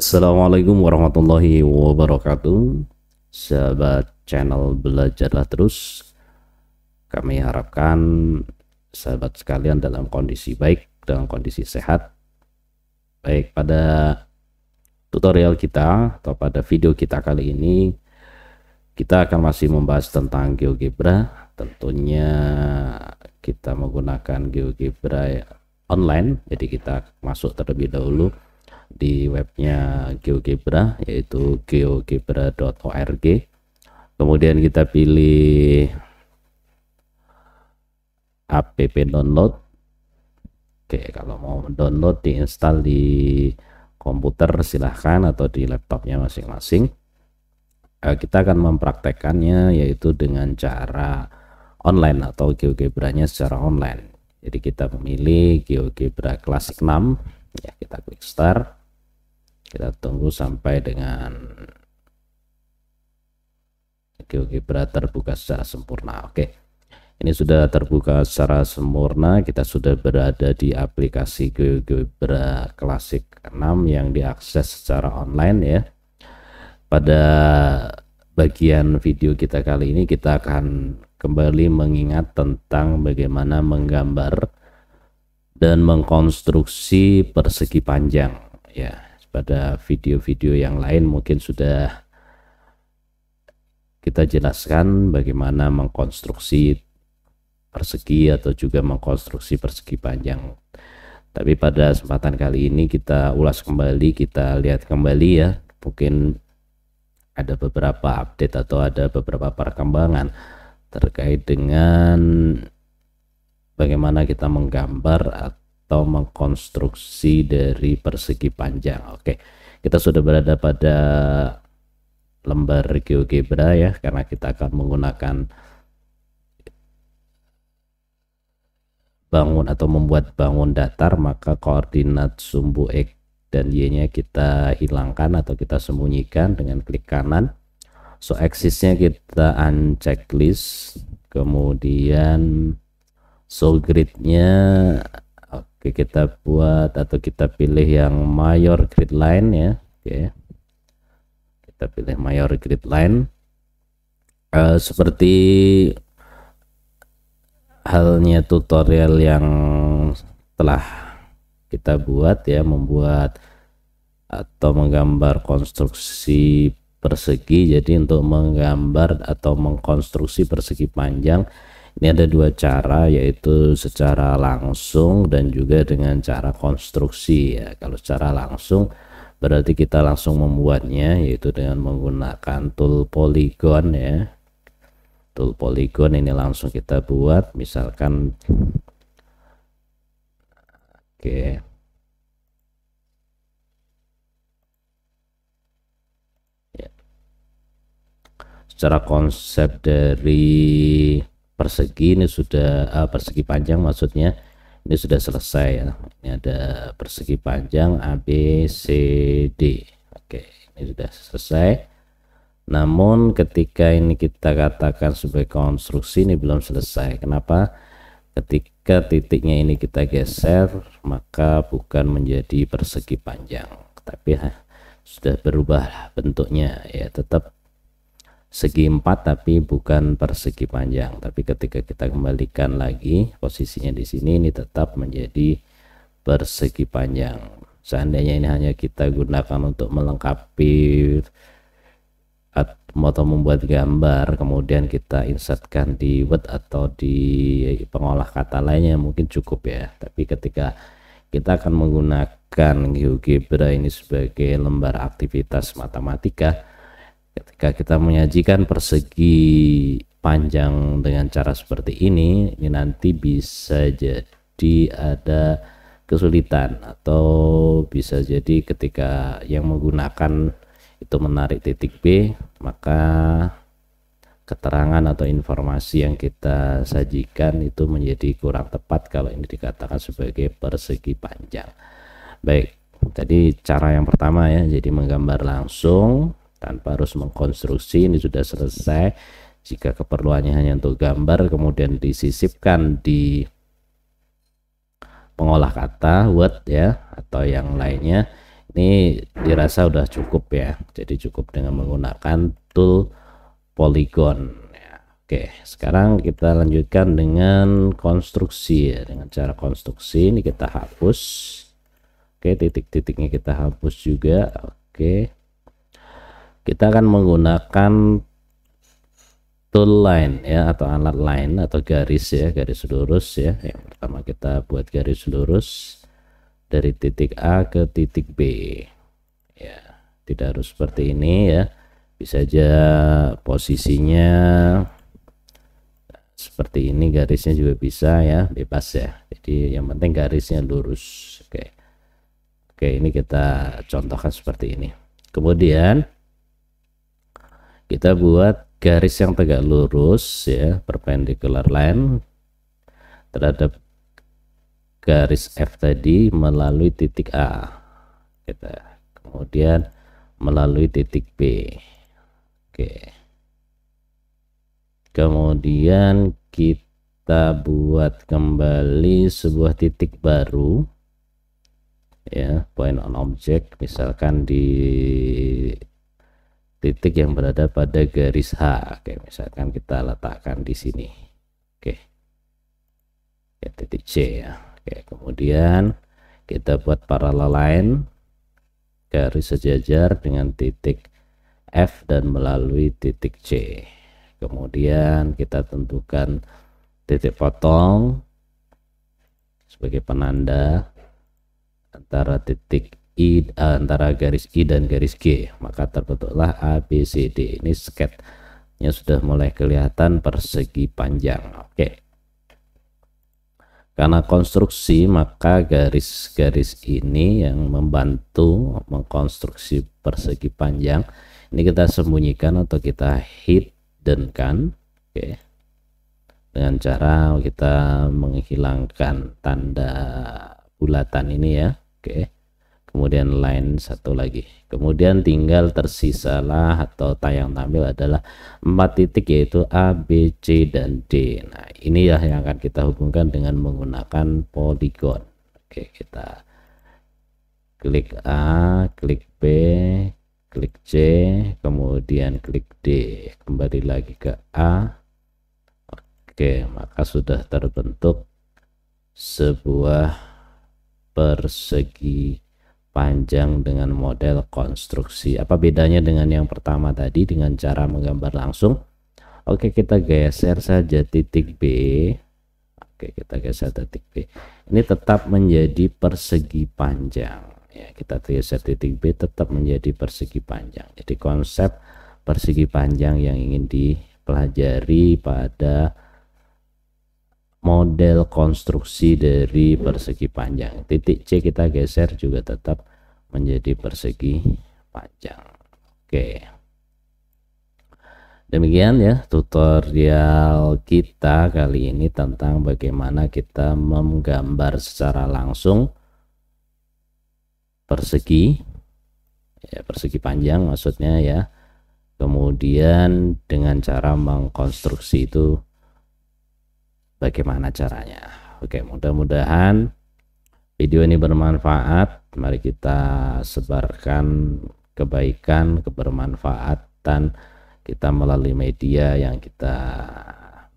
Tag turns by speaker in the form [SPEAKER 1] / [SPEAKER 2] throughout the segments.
[SPEAKER 1] Assalamualaikum warahmatullahi wabarakatuh Sahabat channel Belajarlah Terus Kami harapkan sahabat sekalian dalam kondisi baik, dalam kondisi sehat Baik, pada tutorial kita atau pada video kita kali ini Kita akan masih membahas tentang GeoGebra Tentunya kita menggunakan GeoGebra online Jadi kita masuk terlebih dahulu di webnya GeoGebra yaitu geogebra.org kemudian kita pilih app download oke kalau mau download diinstal di komputer silahkan atau di laptopnya masing-masing eh, kita akan mempraktekannya yaitu dengan cara online atau GeoGebra-nya secara online. Jadi kita memilih GeoGebra Classic 6, ya kita klik start kita tunggu sampai dengan oke oke berat terbuka secara sempurna oke ini sudah terbuka secara sempurna kita sudah berada di aplikasi GeoGebra klasik 6 yang diakses secara online ya pada bagian video kita kali ini kita akan kembali mengingat tentang bagaimana menggambar dan mengkonstruksi persegi panjang ya pada video-video yang lain mungkin sudah kita jelaskan bagaimana mengkonstruksi persegi atau juga mengkonstruksi persegi panjang. Tapi pada kesempatan kali ini kita ulas kembali, kita lihat kembali ya. Mungkin ada beberapa update atau ada beberapa perkembangan terkait dengan bagaimana kita menggambar atau atau mengkonstruksi dari persegi panjang. Oke, kita sudah berada pada lembar GeoGebra ya, karena kita akan menggunakan bangun atau membuat bangun datar, maka koordinat sumbu X dan Y-nya kita hilangkan atau kita sembunyikan dengan klik kanan. So, axis-nya kita unchecklist, kemudian so grid-nya Oke, kita buat atau kita pilih yang mayor grid line ya. Oke. Kita pilih mayor grid line. Uh, seperti halnya tutorial yang telah kita buat ya, membuat atau menggambar konstruksi persegi. Jadi untuk menggambar atau mengkonstruksi persegi panjang ini ada dua cara yaitu secara langsung dan juga dengan cara konstruksi ya. Kalau secara langsung berarti kita langsung membuatnya yaitu dengan menggunakan tool polygon ya. Tool polygon ini langsung kita buat misalkan Oke. Okay. Ya. secara konsep dari persegi ini sudah uh, persegi panjang maksudnya ini sudah selesai ya. Ini ada persegi panjang ABCD. Oke, ini sudah selesai. Namun ketika ini kita katakan sebagai konstruksi ini belum selesai. Kenapa? Ketika titiknya ini kita geser, maka bukan menjadi persegi panjang, tapi ha, sudah berubah bentuknya ya tetap segi empat tapi bukan persegi panjang tapi ketika kita kembalikan lagi posisinya di sini ini tetap menjadi persegi panjang seandainya ini hanya kita gunakan untuk melengkapi atau membuat gambar kemudian kita insertkan di word atau di pengolah kata lainnya mungkin cukup ya tapi ketika kita akan menggunakan GeoGebra ini sebagai lembar aktivitas matematika ketika kita menyajikan persegi panjang dengan cara seperti ini ini nanti bisa jadi ada kesulitan atau bisa jadi ketika yang menggunakan itu menarik titik B maka keterangan atau informasi yang kita sajikan itu menjadi kurang tepat kalau ini dikatakan sebagai persegi panjang baik tadi cara yang pertama ya jadi menggambar langsung tanpa harus mengkonstruksi ini sudah selesai jika keperluannya hanya untuk gambar kemudian disisipkan di pengolah kata word ya atau yang lainnya ini dirasa sudah cukup ya jadi cukup dengan menggunakan tool polygon oke sekarang kita lanjutkan dengan konstruksi ya. dengan cara konstruksi ini kita hapus oke titik-titiknya kita hapus juga oke kita akan menggunakan tool line ya atau alat line atau garis ya garis lurus ya yang pertama kita buat garis lurus dari titik A ke titik B ya tidak harus seperti ini ya bisa aja posisinya seperti ini garisnya juga bisa ya bebas ya jadi yang penting garisnya lurus oke oke ini kita contohkan seperti ini kemudian kita buat garis yang tegak lurus ya perpendicular line terhadap garis F tadi melalui titik A kita kemudian melalui titik B oke kemudian kita buat kembali sebuah titik baru ya point on object misalkan di titik yang berada pada garis H. Oke, misalkan kita letakkan di sini. Oke. Ya, titik C ya. Oke, kemudian kita buat paralel line garis sejajar dengan titik F dan melalui titik C. Kemudian kita tentukan titik potong sebagai penanda antara titik I antara garis I dan garis G maka terbentuklah abcd ini sketnya sudah mulai kelihatan persegi panjang oke karena konstruksi maka garis-garis ini yang membantu mengkonstruksi persegi panjang ini kita sembunyikan atau kita hidden kan oke dengan cara kita menghilangkan tanda bulatan ini ya oke okay kemudian lain satu lagi kemudian tinggal tersisalah atau tayang tampil adalah empat titik yaitu A B C dan D nah ini ya yang akan kita hubungkan dengan menggunakan poligon oke kita klik A klik B klik C kemudian klik D kembali lagi ke A oke maka sudah terbentuk sebuah persegi panjang dengan model konstruksi. Apa bedanya dengan yang pertama tadi dengan cara menggambar langsung? Oke, kita geser saja titik B. Oke, kita geser titik B. Ini tetap menjadi persegi panjang. Ya, kita geser titik B tetap menjadi persegi panjang. Jadi konsep persegi panjang yang ingin dipelajari pada model konstruksi dari persegi panjang. Titik C kita geser juga tetap menjadi persegi panjang. Oke. Demikian ya tutorial kita kali ini tentang bagaimana kita menggambar secara langsung persegi ya persegi panjang maksudnya ya. Kemudian dengan cara mengkonstruksi itu bagaimana caranya oke mudah-mudahan video ini bermanfaat mari kita sebarkan kebaikan kebermanfaatan kita melalui media yang kita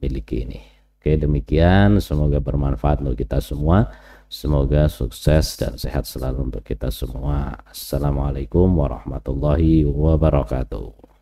[SPEAKER 1] miliki ini oke demikian semoga bermanfaat untuk kita semua Semoga sukses dan sehat selalu untuk kita semua. Assalamualaikum warahmatullahi wabarakatuh.